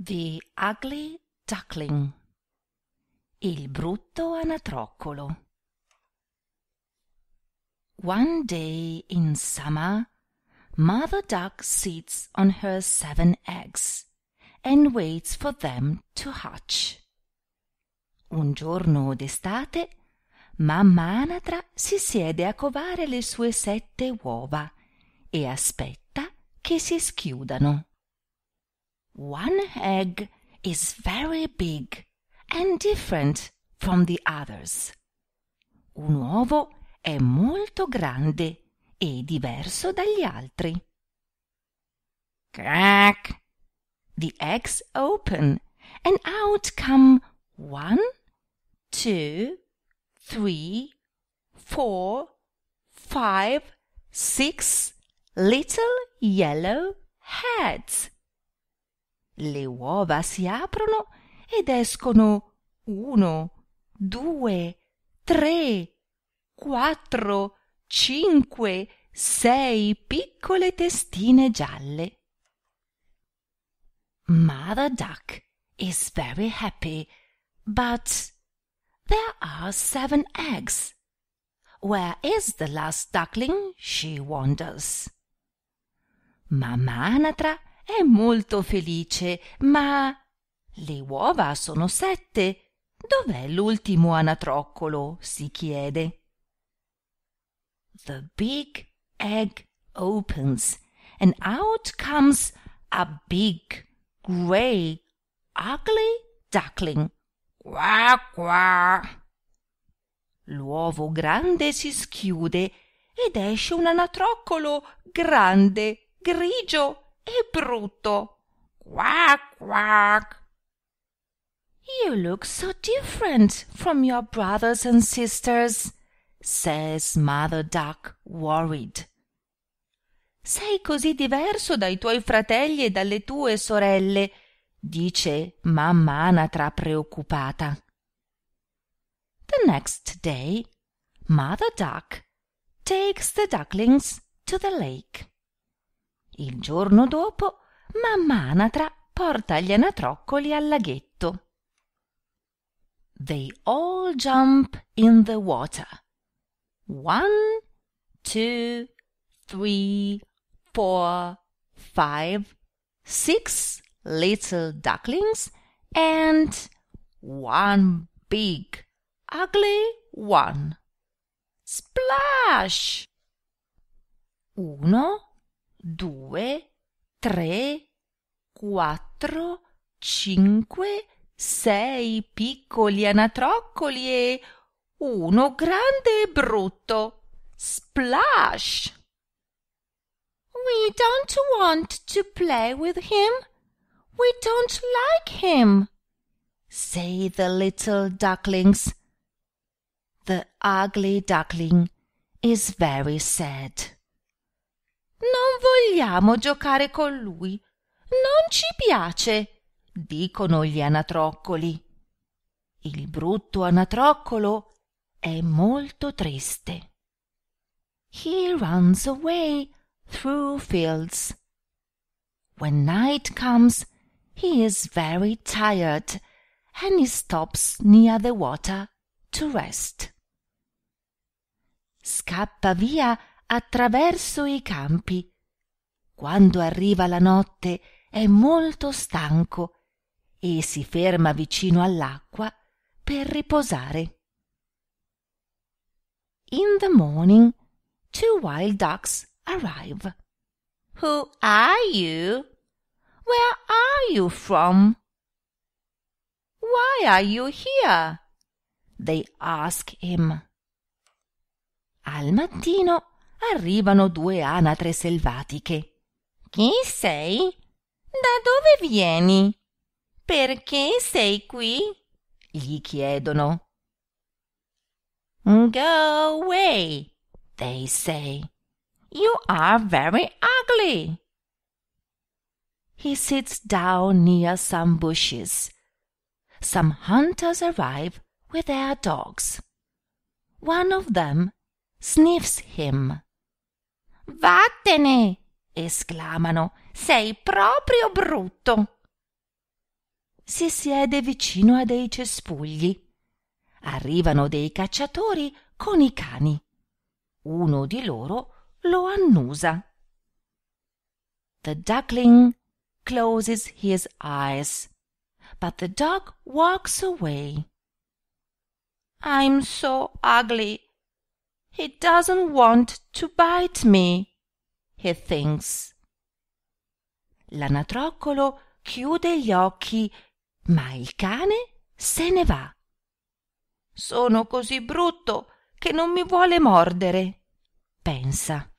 The Ugly Duckling mm. Il brutto anatroccolo One day in summer, Mother Duck sits on her seven eggs and waits for them to hatch. Un giorno d'estate, mamma anatra si siede a covare le sue sette uova e aspetta che si schiudano. one egg is very big and different from the others. Un uovo è molto grande e diverso dagli altri. Crack! The eggs open and out come one, two, three, four, five, six little yellow heads. le uova si aprono ed escono uno due tre quattro cinque sei piccole testine gialle mother duck is very happy but there are seven eggs where is the last duckling she wonders mamma anatra è molto felice ma le uova sono sette dov'è l'ultimo anatroccolo si chiede the big egg opens and out comes a big grey ugly duckling qua qua l'uovo grande si schiude ed esce un anatroccolo grande grigio e brutto. Quack, quack. You look so different from your brothers and sisters, says Mother Duck, worried. Sei così diverso dai tuoi fratelli e dalle tue sorelle, dice mamma anatra preoccupata. The next day, Mother Duck takes the ducklings to the lake il giorno dopo mamma anatra porta gli anatroccoli al laghetto They all jump in the water. One, two, three, four, five, six little ducklings and one big ugly one. Splash! Uno, due, tre, quattro, cinque, sei piccoli anatroccoli e uno grande e brutto. Splash! We don't want to play with him. We don't like him, say the little ducklings. The ugly duckling is very sad vogliamo giocare con lui non ci piace dicono gli anatroccoli il brutto anatroccolo è molto triste he runs away through fields when night comes he is very tired and he stops near the water to rest. Scappa via attraverso i campi quando arriva la notte è molto stanco e si ferma vicino all'acqua per riposare. In the morning, two wild ducks arrive. Who are you? Where are you from? Why are you here? They ask him. Al mattino arrivano due anatre selvatiche. Chi sei? Da dove vieni? Perché sei qui? gli chiedono. Go away, they say. You are very ugly. He sits down near some bushes. Some hunters arrive with their dogs. One of them sniffs him. Vattene, esclamano sei proprio brutto si siede vicino a dei cespugli arrivano dei cacciatori con i cani uno di loro lo annusa The duckling closes his eyes, but the dog walks away. I'm so ugly. He doesn't want to bite me he thinks. L'anatroccolo chiude gli occhi, ma il cane se ne va. Sono così brutto che non mi vuole mordere, pensa.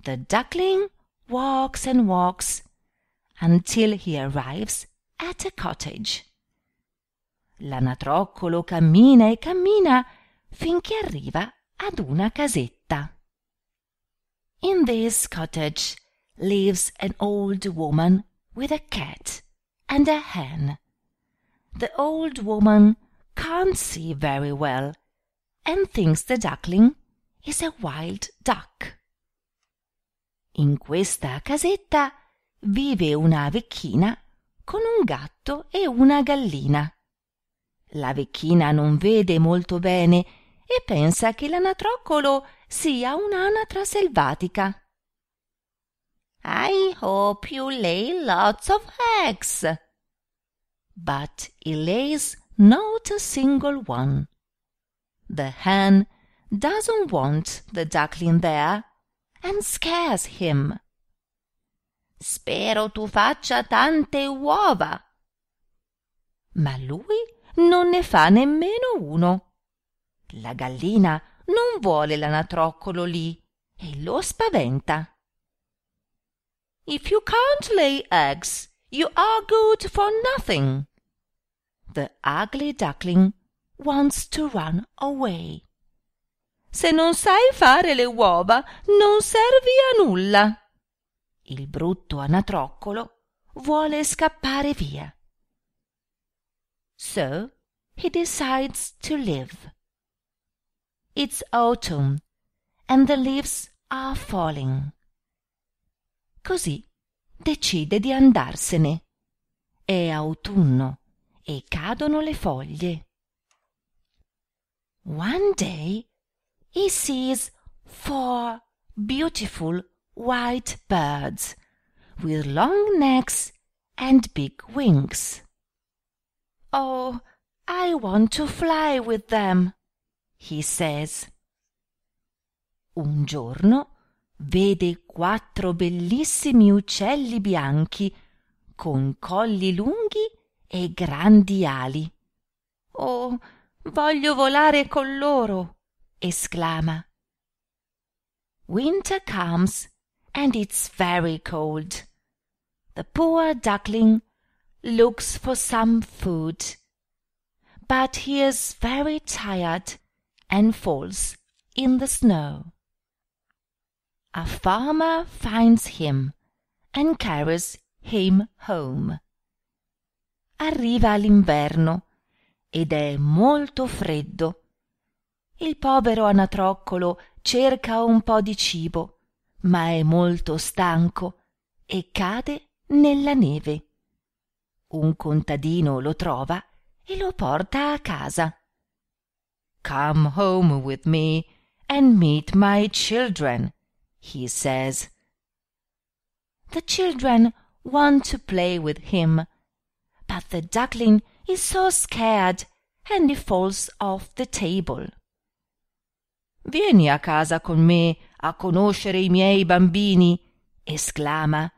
The duckling walks and walks until he arrives at a cottage. L'anatroccolo cammina e cammina finché arriva ad una casetta. In this cottage lives an old woman with a cat and a hen. The old woman can't see very well and thinks the duckling is a wild duck. In questa casetta vive una vecchina con un gatto e una gallina. La vecchina non vede molto bene e pensa che l'anatroccolo sia un'anatra selvatica. I hope you lay lots of eggs. But he lays not a single one. The hen doesn't want the duckling there and scares him. Spero tu faccia tante uova. Ma lui non ne fa nemmeno uno la gallina non vuole l'anatroccolo lì e lo spaventa If you can't lay eggs, you are good for nothing. The ugly duckling wants to run away. Se non sai fare le uova, non servi a nulla. Il brutto anatroccolo vuole scappare via. So he decides to live. It's autumn and the leaves are falling. Così decide di andarsene. È autunno e cadono le foglie. One day he sees four beautiful white birds with long necks and big wings. Oh, I want to fly with them, he says. Un giorno vede quattro bellissimi uccelli bianchi con colli lunghi e grandi ali. Oh, voglio volare con loro! esclama. Winter comes and it's very cold. The poor duckling looks for some food, but he is very tired and falls in the snow. A farmer finds him and carries him home. Arriva l'inverno ed è molto freddo. Il povero anatroccolo cerca un po di cibo, ma è molto stanco e cade nella neve. Un contadino lo trova e lo porta a casa. Come home with me and meet my children, he says. The children want to play with him, but the duckling is so scared and he falls off the table. Vieni a casa con me a conoscere i miei bambini, esclama.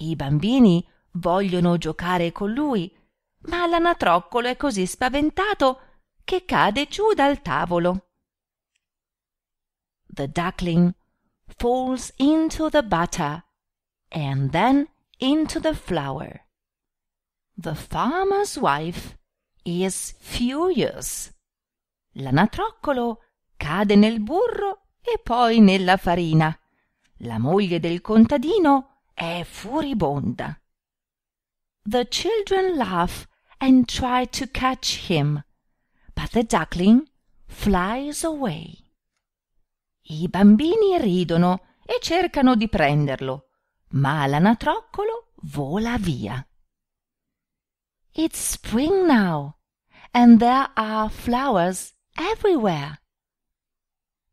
I bambini vogliono giocare con lui, ma l'anatroccolo è così spaventato che cade giù dal tavolo. The duckling falls into the butter and then into the flour. The farmer's wife is furious. L'anatroccolo cade nel burro e poi nella farina. La moglie del contadino è furibonda. The children laugh and try to catch him. But the duckling flies away. I bambini ridono e cercano di prenderlo, ma l'anatroccolo vola via. It's spring now, and there are flowers everywhere.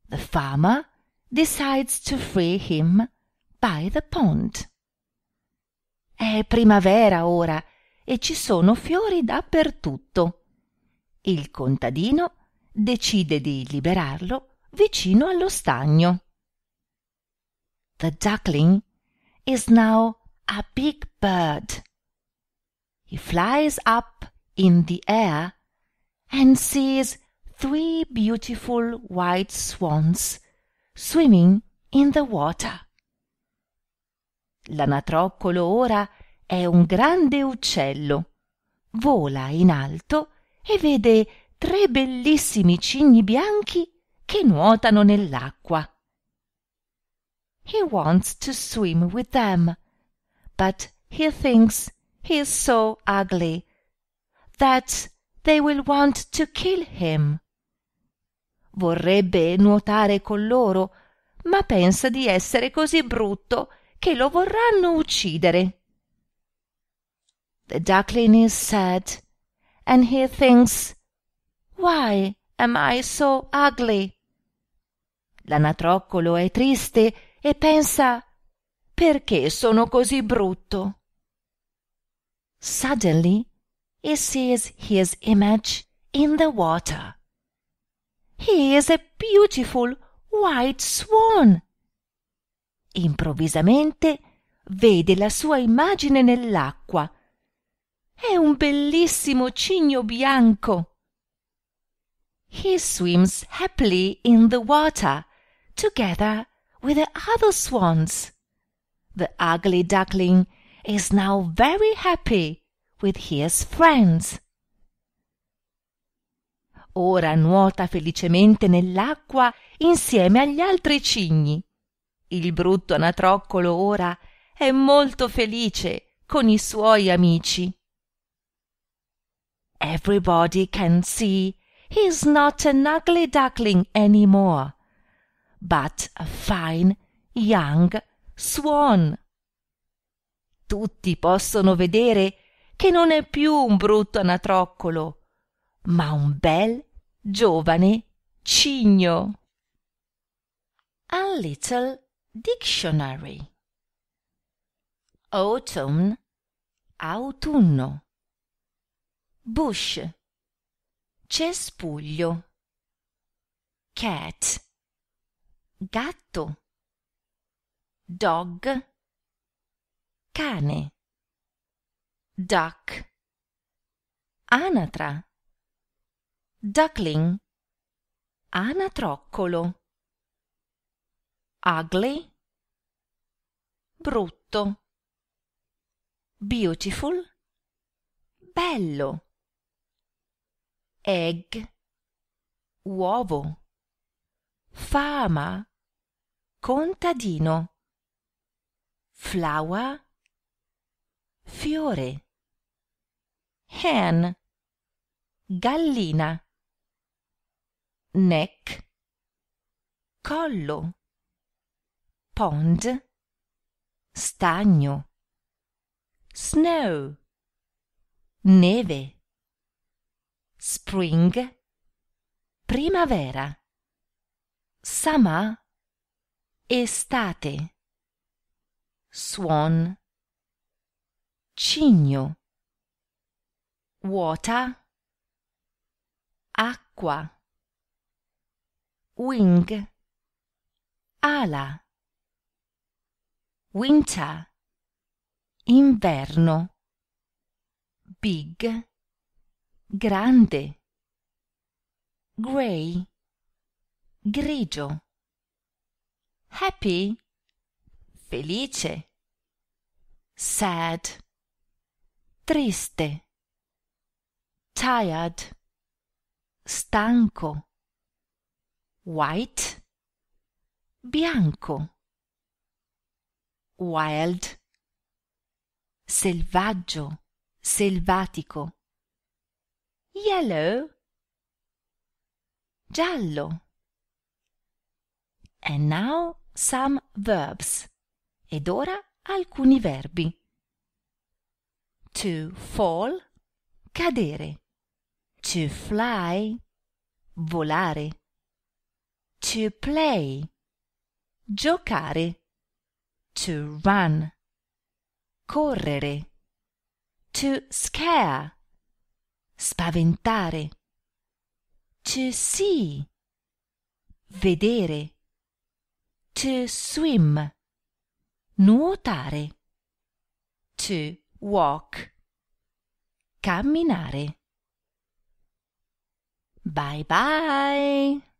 The farmer decides to free him by the pond. È primavera ora e ci sono fiori dappertutto il contadino decide di liberarlo vicino allo stagno. The duckling is now a big bird. He flies up in the air and sees three beautiful white swans swimming in the water. L'anatroccolo ora è un grande uccello. Vola in alto e vede tre bellissimi cigni bianchi che nuotano nell'acqua. He wants to swim with them, but he thinks he is so ugly that they will want to kill him. Vorrebbe nuotare con loro, ma pensa di essere così brutto che lo vorranno uccidere. The duckling is sad and he thinks, Why am I so ugly? L'anatroccolo è triste e pensa, Perché sono così brutto? Suddenly he sees his image in the water. He is a beautiful white swan. Improvvisamente vede la sua immagine nell'acqua è un bellissimo cigno bianco. He swims happily in the water, together with the other swans. The ugly duckling is now very happy with his friends. Ora nuota felicemente nell'acqua insieme agli altri cigni. Il brutto anatroccolo ora è molto felice con i suoi amici. Everybody can see he's not an ugly duckling any more, but a fine young swan. Tutti possono vedere che non è più un brutto anatroccolo, ma un bel giovane cigno. A little dictionary. Autumn, autunno bush cespuglio cat gatto dog cane duck anatra duckling anatroccolo ugly brutto beautiful bello egg, uovo, fama, contadino, flower, fiore, hen, gallina, neck, collo, pond, stagno, snow, neve, Spring. Primavera. Summer. Estate. Swan. Cigno. Water. Acqua. Wing. Ala. Winter. Inverno. Big grande grey grigio happy felice sad triste tired stanco white bianco wild selvaggio selvatico yellow giallo and now some verbs ed ora alcuni verbi to fall cadere to fly volare to play giocare to run correre to scare spaventare see vedere to swim nuotare to walk camminare bye bye